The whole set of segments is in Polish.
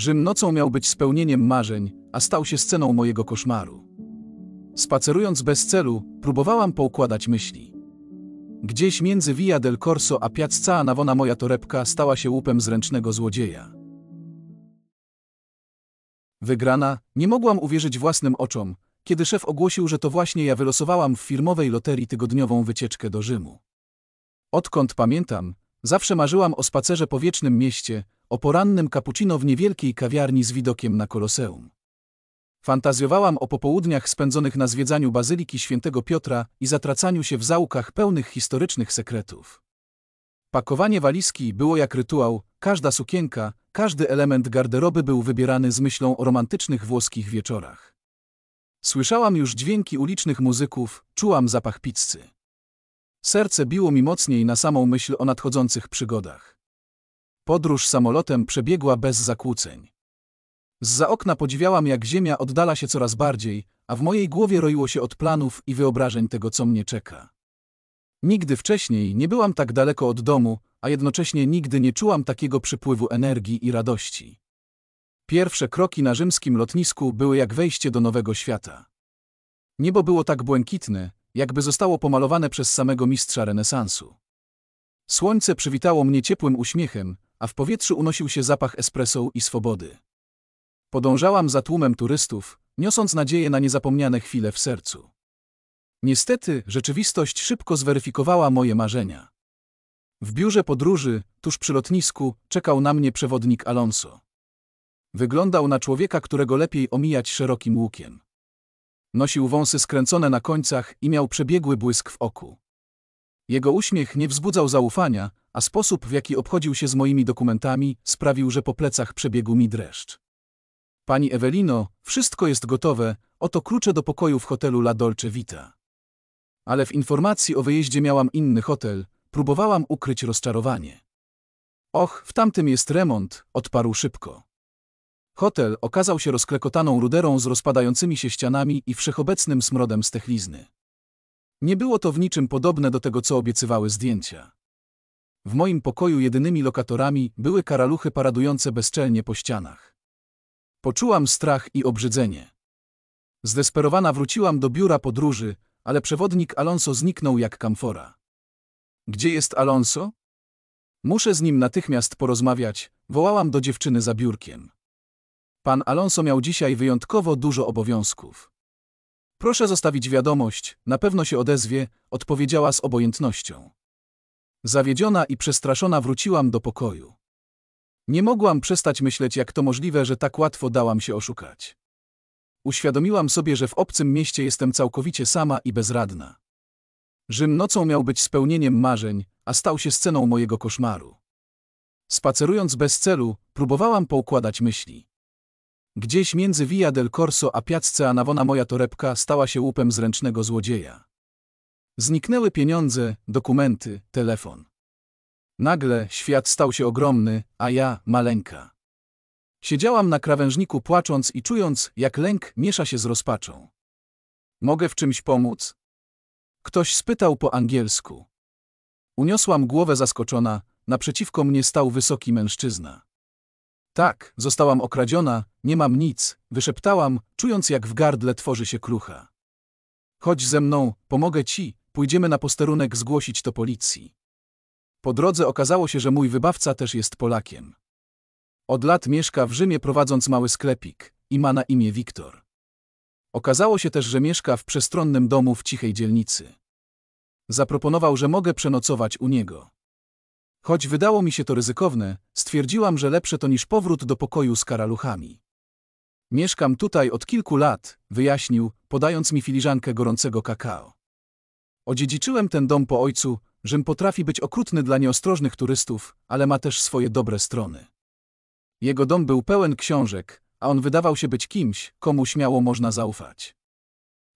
Rzym nocą miał być spełnieniem marzeń, a stał się sceną mojego koszmaru. Spacerując bez celu, próbowałam poukładać myśli. Gdzieś między Via del Corso a Piazza Navona moja torebka stała się łupem zręcznego złodzieja. Wygrana, nie mogłam uwierzyć własnym oczom, kiedy szef ogłosił, że to właśnie ja wylosowałam w firmowej loterii tygodniową wycieczkę do Rzymu. Odkąd pamiętam, zawsze marzyłam o spacerze po wiecznym mieście, o porannym cappuccino w niewielkiej kawiarni z widokiem na Koloseum. Fantazjowałam o popołudniach spędzonych na zwiedzaniu Bazyliki Świętego Piotra i zatracaniu się w załkach pełnych historycznych sekretów. Pakowanie walizki było jak rytuał, każda sukienka, każdy element garderoby był wybierany z myślą o romantycznych włoskich wieczorach. Słyszałam już dźwięki ulicznych muzyków, czułam zapach pizzy. Serce biło mi mocniej na samą myśl o nadchodzących przygodach. Podróż samolotem przebiegła bez zakłóceń. Zza okna podziwiałam, jak ziemia oddala się coraz bardziej, a w mojej głowie roiło się od planów i wyobrażeń tego, co mnie czeka. Nigdy wcześniej nie byłam tak daleko od domu, a jednocześnie nigdy nie czułam takiego przypływu energii i radości. Pierwsze kroki na rzymskim lotnisku były jak wejście do nowego świata. Niebo było tak błękitne, jakby zostało pomalowane przez samego mistrza renesansu. Słońce przywitało mnie ciepłym uśmiechem, a w powietrzu unosił się zapach espresso i swobody. Podążałam za tłumem turystów, niosąc nadzieję na niezapomniane chwile w sercu. Niestety, rzeczywistość szybko zweryfikowała moje marzenia. W biurze podróży, tuż przy lotnisku, czekał na mnie przewodnik Alonso. Wyglądał na człowieka, którego lepiej omijać szerokim łukiem. Nosił wąsy skręcone na końcach i miał przebiegły błysk w oku. Jego uśmiech nie wzbudzał zaufania, a sposób, w jaki obchodził się z moimi dokumentami, sprawił, że po plecach przebiegł mi dreszcz. Pani Ewelino, wszystko jest gotowe, oto klucze do pokoju w hotelu La Dolce Vita. Ale w informacji o wyjeździe miałam inny hotel, próbowałam ukryć rozczarowanie. Och, w tamtym jest remont, odparł szybko. Hotel okazał się rozklekotaną ruderą z rozpadającymi się ścianami i wszechobecnym smrodem stechlizny. Nie było to w niczym podobne do tego, co obiecywały zdjęcia. W moim pokoju jedynymi lokatorami były karaluchy paradujące bezczelnie po ścianach. Poczułam strach i obrzydzenie. Zdesperowana wróciłam do biura podróży, ale przewodnik Alonso zniknął jak kamfora. Gdzie jest Alonso? Muszę z nim natychmiast porozmawiać, wołałam do dziewczyny za biurkiem. Pan Alonso miał dzisiaj wyjątkowo dużo obowiązków. Proszę zostawić wiadomość, na pewno się odezwie, odpowiedziała z obojętnością. Zawiedziona i przestraszona wróciłam do pokoju. Nie mogłam przestać myśleć, jak to możliwe, że tak łatwo dałam się oszukać. Uświadomiłam sobie, że w obcym mieście jestem całkowicie sama i bezradna. Rzym nocą miał być spełnieniem marzeń, a stał się sceną mojego koszmaru. Spacerując bez celu, próbowałam poukładać myśli. Gdzieś między Via del Corso a Piazza Navona moja torebka stała się łupem zręcznego złodzieja. Zniknęły pieniądze, dokumenty, telefon. Nagle świat stał się ogromny, a ja maleńka. Siedziałam na krawężniku płacząc i czując, jak lęk miesza się z rozpaczą. Mogę w czymś pomóc? Ktoś spytał po angielsku. Uniosłam głowę zaskoczona, naprzeciwko mnie stał wysoki mężczyzna. Tak, zostałam okradziona, nie mam nic, wyszeptałam, czując jak w gardle tworzy się krucha. Chodź ze mną, pomogę ci, Pójdziemy na posterunek zgłosić to policji. Po drodze okazało się, że mój wybawca też jest Polakiem. Od lat mieszka w Rzymie prowadząc mały sklepik i ma na imię Wiktor. Okazało się też, że mieszka w przestronnym domu w cichej dzielnicy. Zaproponował, że mogę przenocować u niego. Choć wydało mi się to ryzykowne, stwierdziłam, że lepsze to niż powrót do pokoju z karaluchami. Mieszkam tutaj od kilku lat, wyjaśnił, podając mi filiżankę gorącego kakao. Odziedziczyłem ten dom po ojcu, Rzym potrafi być okrutny dla nieostrożnych turystów, ale ma też swoje dobre strony. Jego dom był pełen książek, a on wydawał się być kimś, komu śmiało można zaufać.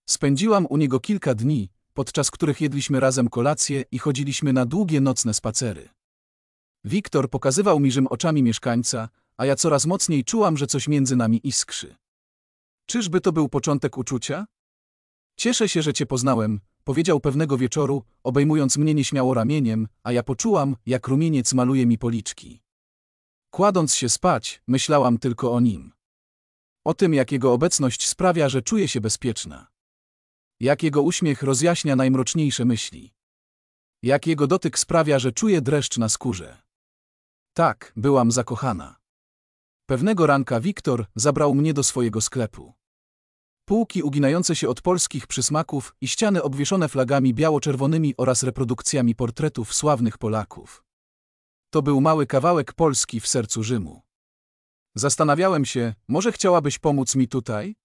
Spędziłam u niego kilka dni, podczas których jedliśmy razem kolację i chodziliśmy na długie nocne spacery. Wiktor pokazywał mi Rzym oczami mieszkańca, a ja coraz mocniej czułam, że coś między nami iskrzy. Czyżby to był początek uczucia? Cieszę się, że cię poznałem, powiedział pewnego wieczoru, obejmując mnie nieśmiało ramieniem, a ja poczułam, jak rumieniec maluje mi policzki. Kładąc się spać, myślałam tylko o nim. O tym, jak jego obecność sprawia, że czuję się bezpieczna. Jak jego uśmiech rozjaśnia najmroczniejsze myśli. Jak jego dotyk sprawia, że czuję dreszcz na skórze. Tak, byłam zakochana. Pewnego ranka Wiktor zabrał mnie do swojego sklepu półki uginające się od polskich przysmaków i ściany obwieszone flagami biało-czerwonymi oraz reprodukcjami portretów sławnych Polaków. To był mały kawałek Polski w sercu Rzymu. Zastanawiałem się, może chciałabyś pomóc mi tutaj?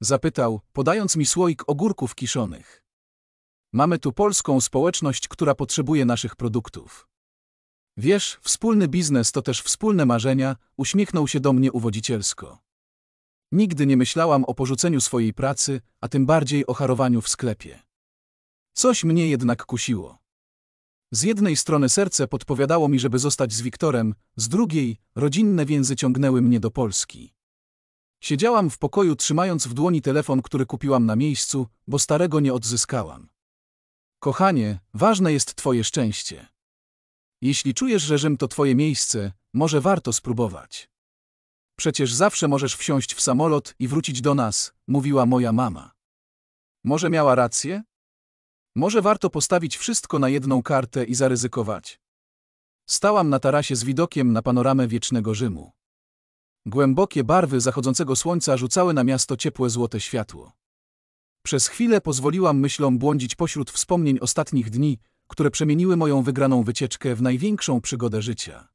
Zapytał, podając mi słoik ogórków kiszonych. Mamy tu polską społeczność, która potrzebuje naszych produktów. Wiesz, wspólny biznes to też wspólne marzenia, uśmiechnął się do mnie uwodzicielsko. Nigdy nie myślałam o porzuceniu swojej pracy, a tym bardziej o harowaniu w sklepie. Coś mnie jednak kusiło. Z jednej strony serce podpowiadało mi, żeby zostać z Wiktorem, z drugiej rodzinne więzy ciągnęły mnie do Polski. Siedziałam w pokoju trzymając w dłoni telefon, który kupiłam na miejscu, bo starego nie odzyskałam. Kochanie, ważne jest twoje szczęście. Jeśli czujesz, że Rzym to twoje miejsce, może warto spróbować. Przecież zawsze możesz wsiąść w samolot i wrócić do nas, mówiła moja mama. Może miała rację? Może warto postawić wszystko na jedną kartę i zaryzykować. Stałam na tarasie z widokiem na panoramę wiecznego Rzymu. Głębokie barwy zachodzącego słońca rzucały na miasto ciepłe złote światło. Przez chwilę pozwoliłam myślom błądzić pośród wspomnień ostatnich dni, które przemieniły moją wygraną wycieczkę w największą przygodę życia.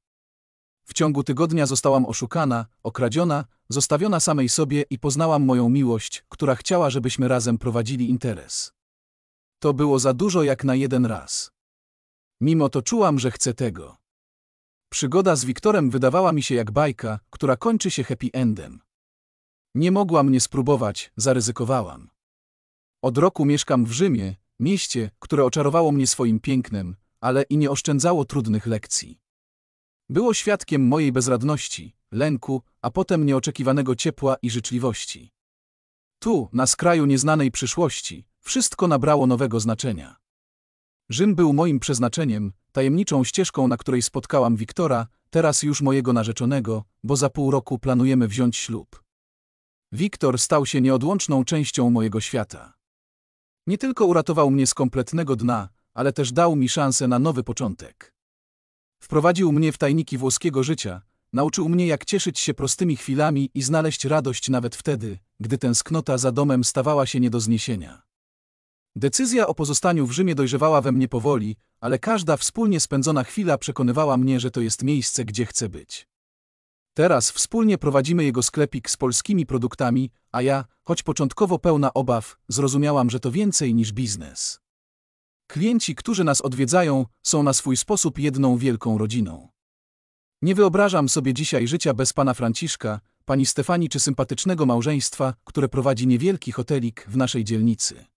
W ciągu tygodnia zostałam oszukana, okradziona, zostawiona samej sobie i poznałam moją miłość, która chciała, żebyśmy razem prowadzili interes. To było za dużo jak na jeden raz. Mimo to czułam, że chcę tego. Przygoda z Wiktorem wydawała mi się jak bajka, która kończy się happy endem. Nie mogłam nie spróbować, zaryzykowałam. Od roku mieszkam w Rzymie, mieście, które oczarowało mnie swoim pięknem, ale i nie oszczędzało trudnych lekcji. Było świadkiem mojej bezradności, lęku, a potem nieoczekiwanego ciepła i życzliwości. Tu, na skraju nieznanej przyszłości, wszystko nabrało nowego znaczenia. Rzym był moim przeznaczeniem, tajemniczą ścieżką, na której spotkałam Wiktora, teraz już mojego narzeczonego, bo za pół roku planujemy wziąć ślub. Wiktor stał się nieodłączną częścią mojego świata. Nie tylko uratował mnie z kompletnego dna, ale też dał mi szansę na nowy początek. Wprowadził mnie w tajniki włoskiego życia, nauczył mnie jak cieszyć się prostymi chwilami i znaleźć radość nawet wtedy, gdy tęsknota za domem stawała się nie do zniesienia. Decyzja o pozostaniu w Rzymie dojrzewała we mnie powoli, ale każda wspólnie spędzona chwila przekonywała mnie, że to jest miejsce, gdzie chcę być. Teraz wspólnie prowadzimy jego sklepik z polskimi produktami, a ja, choć początkowo pełna obaw, zrozumiałam, że to więcej niż biznes. Klienci, którzy nas odwiedzają, są na swój sposób jedną wielką rodziną. Nie wyobrażam sobie dzisiaj życia bez pana Franciszka, pani Stefani czy sympatycznego małżeństwa, które prowadzi niewielki hotelik w naszej dzielnicy.